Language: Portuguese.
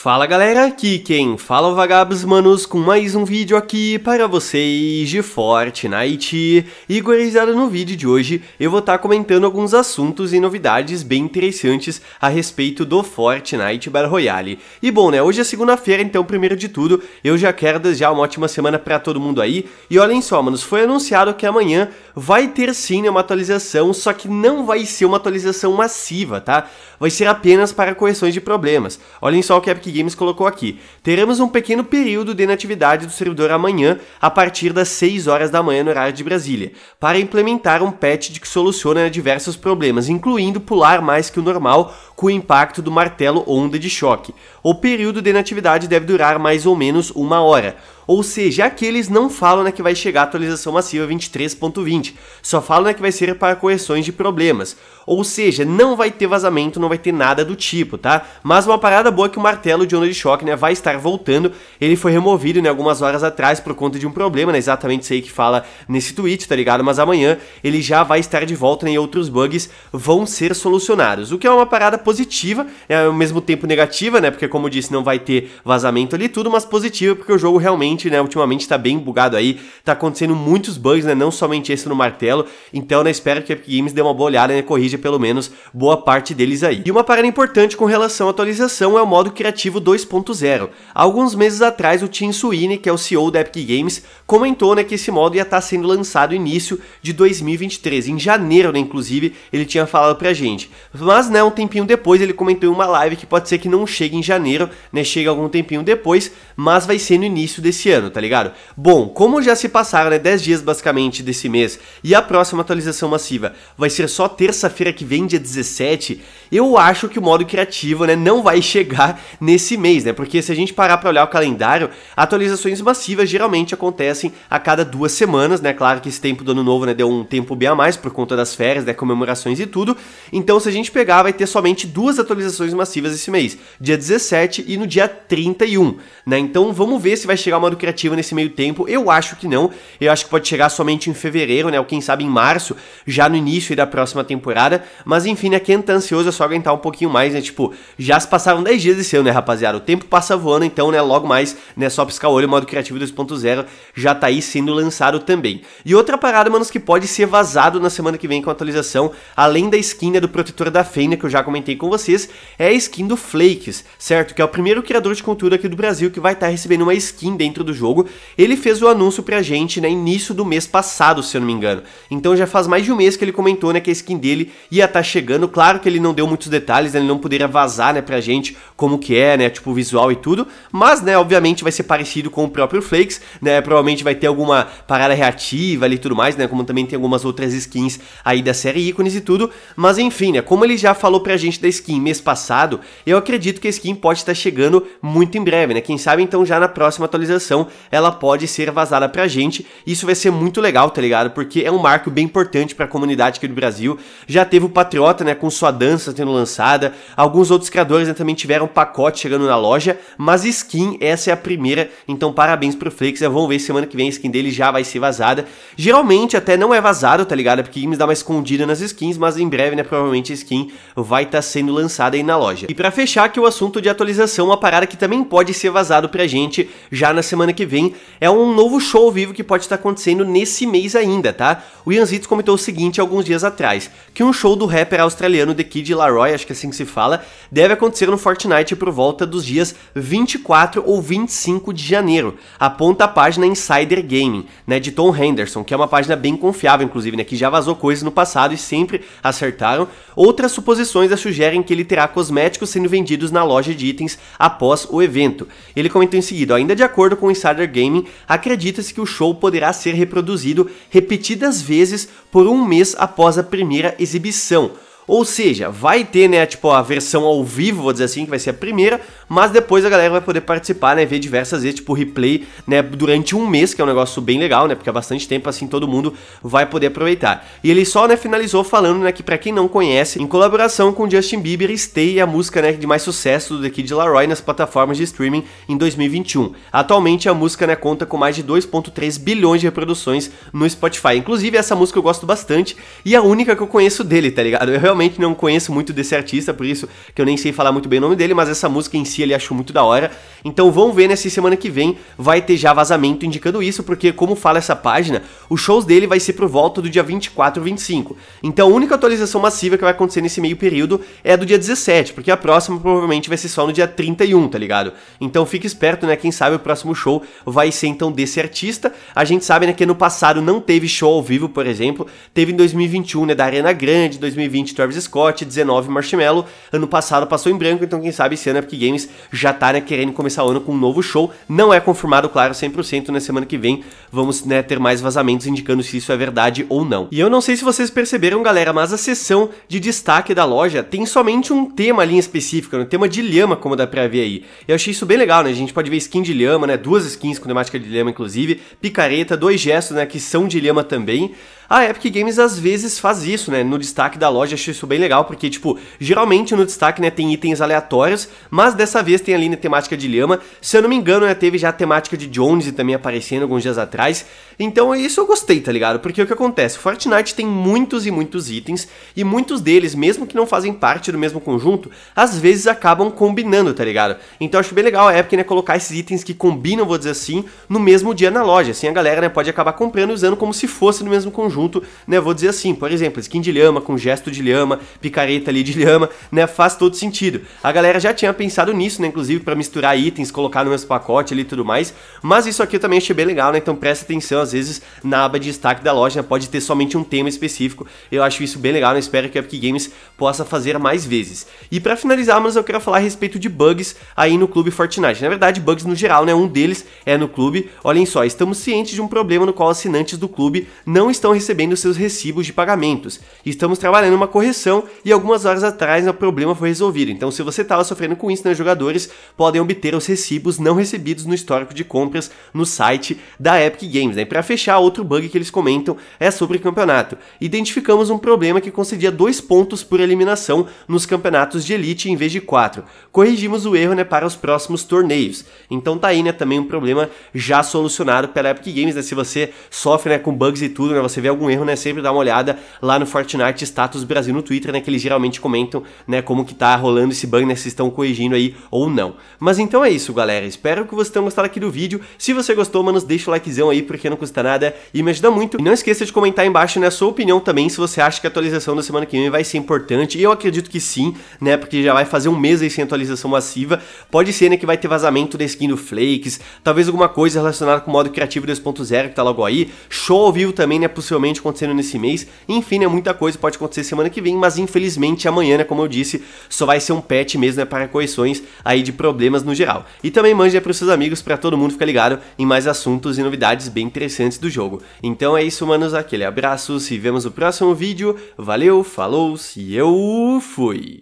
Fala galera, aqui quem fala é o Vagabos Manos com mais um vídeo aqui para vocês de Fortnite E gurizada, no vídeo de hoje eu vou estar tá comentando alguns assuntos e novidades bem interessantes a respeito do Fortnite Battle Royale E bom né, hoje é segunda-feira então primeiro de tudo eu já quero desejar uma ótima semana para todo mundo aí E olhem só manos, foi anunciado que amanhã vai ter sim né, uma atualização, só que não vai ser uma atualização massiva tá? Vai ser apenas para correções de problemas, olhem só o que é Games colocou aqui. Teremos um pequeno período de inatividade do servidor amanhã, a partir das 6 horas da manhã no horário de Brasília, para implementar um patch que soluciona diversos problemas, incluindo pular mais que o normal com o impacto do martelo onda de choque. O período de inatividade deve durar mais ou menos uma hora. Ou seja, aqueles não falam né, que vai chegar a atualização massiva 23.20, só falam né, que vai ser para correções de problemas. Ou seja, não vai ter vazamento, não vai ter nada do tipo, tá? Mas uma parada boa é que o martelo de onda de choque né, vai estar voltando. Ele foi removido né, algumas horas atrás por conta de um problema, né, exatamente isso aí que fala nesse tweet, tá ligado? Mas amanhã ele já vai estar de volta né, e outros bugs vão ser solucionados. O que é uma parada positiva, é ao mesmo tempo negativa, né? Porque como eu disse, não vai ter vazamento ali tudo, mas positiva porque o jogo realmente né? Ultimamente tá bem bugado aí, tá acontecendo muitos bugs, né? Não somente esse no martelo. Então, né, espero que a Epic Games dê uma boa olhada, né? Corrija pelo menos boa parte deles aí. E uma parada importante com relação à atualização é o modo criativo 2.0. alguns meses atrás, o Tim Sweeney, que é o CEO da Epic Games, comentou, né, que esse modo ia estar tá sendo lançado início de 2023, em janeiro, né, inclusive, ele tinha falado pra gente. Mas, né, um tempinho depois ele comentou em uma live que pode ser que não chegue em janeiro, né, chegue algum tempinho depois, mas vai ser no início desse ano, tá ligado? Bom, como já se passaram né, 10 dias basicamente desse mês e a próxima atualização massiva vai ser só terça-feira que vem, dia 17, eu acho que o modo criativo né, não vai chegar nesse mês, né? Porque se a gente parar pra olhar o calendário, atualizações massivas geralmente acontecem a cada duas semanas, né? Claro que esse tempo do ano novo né, deu um tempo bem a mais por conta das férias, né, comemorações e tudo. Então, se a gente pegar, vai ter somente duas atualizações massivas esse mês, dia 17 e no dia 31, né? Então, vamos ver se vai chegar o modo criativo nesse meio tempo? Eu acho que não. Eu acho que pode chegar somente em fevereiro, né? Ou quem sabe em março, já no início da próxima temporada. Mas enfim, né? Quem tá ansioso é só aguentar um pouquinho mais, né? Tipo, já se passaram 10 dias desse ano, né, rapaziada? O tempo passa voando, então, né? Logo mais, né? Só piscar o olho, o modo criativo 2.0 já tá aí sendo lançado também. E outra parada, manos, que pode ser vazado na semana que vem com a atualização, além da skin né, do protetor da Fenda, né, que eu já comentei com vocês, é a skin do Flakes, certo? Que é o primeiro criador de conteúdo aqui do Brasil que vai estar tá recebendo uma skin dentro do do jogo, ele fez o anúncio pra gente, né, início do mês passado, se eu não me engano. Então já faz mais de um mês que ele comentou, né, que a skin dele ia estar tá chegando. Claro que ele não deu muitos detalhes, né, ele não poderia vazar, né, pra gente como que é, né, tipo o visual e tudo, mas, né, obviamente vai ser parecido com o próprio Flakes, né, provavelmente vai ter alguma parada reativa ali e tudo mais, né, como também tem algumas outras skins aí da série ícones e tudo, mas enfim, né, como ele já falou pra gente da skin mês passado, eu acredito que a skin pode estar tá chegando muito em breve, né, quem sabe então já na próxima atualização ela pode ser vazada pra gente. Isso vai ser muito legal, tá ligado? Porque é um marco bem importante para a comunidade aqui do Brasil. Já teve o Patriota, né, com sua dança sendo lançada. Alguns outros criadores né, também tiveram pacote chegando na loja, mas skin essa é a primeira. Então parabéns pro Flex. Vamos ver semana que vem a skin dele já vai ser vazada. Geralmente até não é vazado, tá ligado? É porque me dá uma escondida nas skins, mas em breve, né, provavelmente a skin vai estar tá sendo lançada aí na loja. E para fechar aqui o assunto de atualização, uma parada que também pode ser vazado pra gente já na semana semana que vem é um novo show ao vivo que pode estar acontecendo nesse mês ainda, tá? O Ian Zitz comentou o seguinte alguns dias atrás, que um show do rapper australiano The Kid Laroi, acho que é assim que se fala, deve acontecer no Fortnite por volta dos dias 24 ou 25 de janeiro. Aponta a página Insider Gaming, né, de Tom Henderson, que é uma página bem confiável, inclusive, né, que já vazou coisas no passado e sempre acertaram. Outras suposições sugerem que ele terá cosméticos sendo vendidos na loja de itens após o evento. Ele comentou em seguida, ainda de acordo com com Insider Gaming, acredita-se que o show poderá ser reproduzido repetidas vezes por um mês após a primeira exibição ou seja, vai ter, né, tipo, a versão ao vivo, vou dizer assim, que vai ser a primeira, mas depois a galera vai poder participar, né, ver diversas vezes, tipo, replay, né, durante um mês, que é um negócio bem legal, né, porque há bastante tempo, assim, todo mundo vai poder aproveitar. E ele só, né, finalizou falando, né, que pra quem não conhece, em colaboração com Justin Bieber, Stay, é a música, né, de mais sucesso do The Kid Laroi nas plataformas de streaming em 2021. Atualmente, a música, né, conta com mais de 2.3 bilhões de reproduções no Spotify. Inclusive, essa música eu gosto bastante e é a única que eu conheço dele, tá ligado? Eu realmente não conheço muito desse artista, por isso que eu nem sei falar muito bem o nome dele, mas essa música em si ele achou muito da hora. Então vão ver nessa né, semana que vem, vai ter já vazamento indicando isso, porque como fala essa página, os shows dele vai ser por volta do dia 24 e 25. Então a única atualização massiva que vai acontecer nesse meio período é do dia 17, porque a próxima provavelmente vai ser só no dia 31, tá ligado? Então fique esperto, né? Quem sabe o próximo show vai ser então desse artista. A gente sabe, né, que no passado não teve show ao vivo, por exemplo, teve em 2021, né, da Arena Grande, 2020 do Travis Scott, 19 Marshmello. Ano passado passou em branco, então quem sabe esse ano a Epic Games já tá né, querendo começar o ano com um novo show. Não é confirmado, claro, 100%. Na né, semana que vem vamos né, ter mais vazamentos indicando se isso é verdade ou não. E eu não sei se vocês perceberam, galera, mas a sessão de destaque da loja tem somente um tema ali em específico, né, um tema de lhama, como dá pra ver aí. Eu achei isso bem legal, né? A gente pode ver skin de lhama, né? Duas skins com temática de lhama, inclusive. Picareta, dois gestos, né? Que são de lhama também. A Epic Games às vezes faz isso, né? No destaque da loja, acho isso bem legal, porque, tipo, geralmente no destaque, né, tem itens aleatórios, mas dessa vez tem ali na né, temática de lhama. Se eu não me engano, né, teve já a temática de Jones também aparecendo alguns dias atrás. Então, é isso eu gostei, tá ligado? Porque o que acontece? Fortnite tem muitos e muitos itens, e muitos deles, mesmo que não fazem parte do mesmo conjunto, às vezes acabam combinando, tá ligado? Então, acho bem legal a Epic, né, colocar esses itens que combinam, vou dizer assim, no mesmo dia na loja. Assim, a galera, né, pode acabar comprando e usando como se fosse no mesmo conjunto conjunto, né? Vou dizer assim, por exemplo, skin de lhama com gesto de lhama, picareta ali de lhama, né? Faz todo sentido. A galera já tinha pensado nisso, né? Inclusive para misturar itens, colocar no mesmo pacote ali e tudo mais. Mas isso aqui eu também achei bem legal, né? Então presta atenção, às vezes na aba de destaque da loja né? pode ter somente um tema específico. Eu acho isso bem legal, né? Espero que a Epic Games possa fazer mais vezes. E para finalizar, mas eu quero falar a respeito de bugs aí no clube Fortnite. Na verdade, bugs no geral, né? Um deles é no clube. Olhem só, estamos cientes de um problema no qual assinantes do clube não estão recebendo recebendo seus recibos de pagamentos. Estamos trabalhando uma correção e algumas horas atrás o problema foi resolvido. Então, se você estava sofrendo com isso, né, os jogadores podem obter os recibos não recebidos no histórico de compras no site da Epic Games. Né? Para fechar, outro bug que eles comentam é sobre o campeonato. Identificamos um problema que concedia dois pontos por eliminação nos campeonatos de elite em vez de quatro. Corrigimos o erro né, para os próximos torneios. Então, tá aí né, também um problema já solucionado pela Epic Games. Né? Se você sofre né, com bugs e tudo, né, você vê algum erro, né, sempre dá uma olhada lá no Fortnite Status Brasil no Twitter, né, que eles geralmente comentam, né, como que tá rolando esse ban, né, se estão corrigindo aí ou não. Mas então é isso, galera, espero que vocês tenham gostado aqui do vídeo, se você gostou, mano deixa o likezão aí, porque não custa nada e me ajuda muito. E não esqueça de comentar aí embaixo, né, a sua opinião também, se você acha que a atualização da semana que vem vai ser importante, e eu acredito que sim, né, porque já vai fazer um mês aí sem atualização massiva, pode ser, né, que vai ter vazamento da skin do Flakes, talvez alguma coisa relacionada com o modo criativo 2.0 que tá logo aí, show ao vivo também, né, possivelmente provavelmente acontecendo nesse mês. Enfim, né, muita coisa pode acontecer semana que vem, mas infelizmente amanhã, né, como eu disse, só vai ser um patch mesmo né, para correções aí de problemas no geral. E também mande para os seus amigos, para todo mundo ficar ligado em mais assuntos e novidades bem interessantes do jogo. Então é isso, manos, aquele abraço, se vemos no próximo vídeo, valeu, falou, e eu fui!